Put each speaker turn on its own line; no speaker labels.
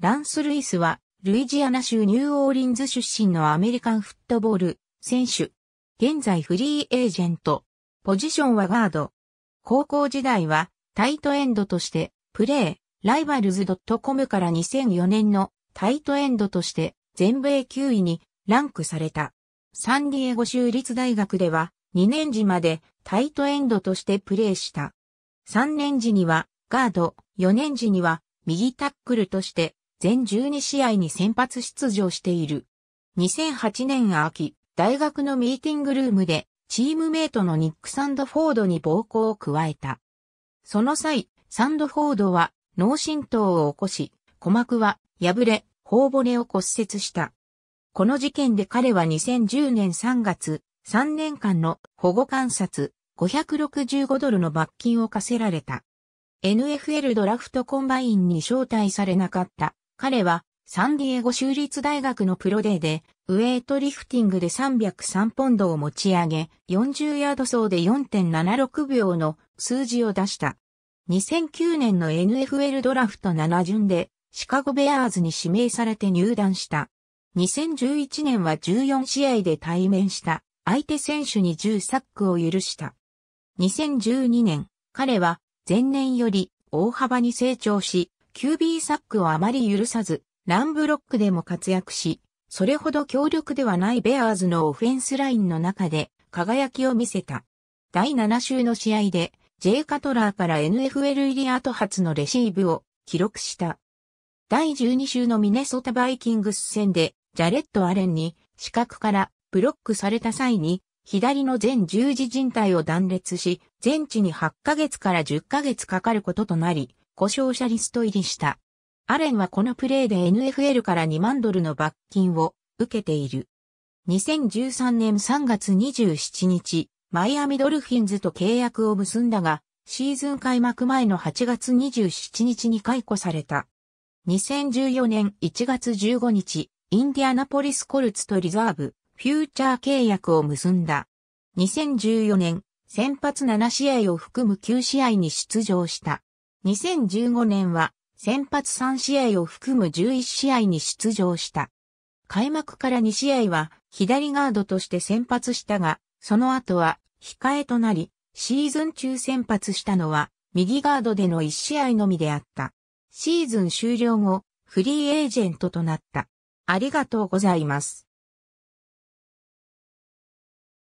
ランス・ルイスは、ルイジアナ州ニューオーリンズ出身のアメリカンフットボール選手。現在フリーエージェント。ポジションはガード。高校時代はタイトエンドとしてプレー、ライバルズ .com から2004年のタイトエンドとして全米9位にランクされた。サンディエゴ州立大学では2年時までタイトエンドとしてプレーした。3年時にはガード、4年時には右タックルとして全12試合に先発出場している。2008年秋、大学のミーティングルームで、チームメイトのニック・サンドフォードに暴行を加えた。その際、サンドフォードは脳震盪を起こし、鼓膜は破れ、頬骨を骨折した。この事件で彼は2010年3月、3年間の保護観察、565ドルの罰金を課せられた。NFL ドラフトコンバインに招待されなかった彼はサンディエゴ州立大学のプロデーで、ウエイトリフティングで303ポンドを持ち上げ、40ヤード走で4.76秒の数字を出した。2009年の NFL ドラフト7巡で、シカゴベアーズに指名されて入団した。2011年は14試合で対面した。相手選手に10サックを許した。2012年、彼は前年より大幅に成長し、キュービーサックをあまり許さず、ランブロックでも活躍し、それほど強力ではないベアーズのオフェンスラインの中で輝きを見せた。第7週の試合で、J カトラーから NFL 入り後初のレシーブを記録した。第12週のミネソタバイキングス戦で、ジャレット・アレンに四角からブロックされた際に、左の全十字靭帯を断裂し、全治に8ヶ月から10ヶ月かかることとなり、故障者リスト入りした。アレンはこのプレーで NFL から2万ドルの罰金を受けている。2013年3月27日、マイアミドルフィンズと契約を結んだが、シーズン開幕前の8月27日に解雇された。2014年1月15日、インディアナポリスコルツとリザーブ、フューチャー契約を結んだ。2014年、先発7試合を含む9試合に出場した。2015年は先発3試合を含む11試合に出場した。開幕から2試合は左ガードとして先発したが、その後は控えとなり、シーズン中先発したのは右ガードでの1試合のみであった。シーズン終了後、フリーエージェントとなった。ありがとうございます。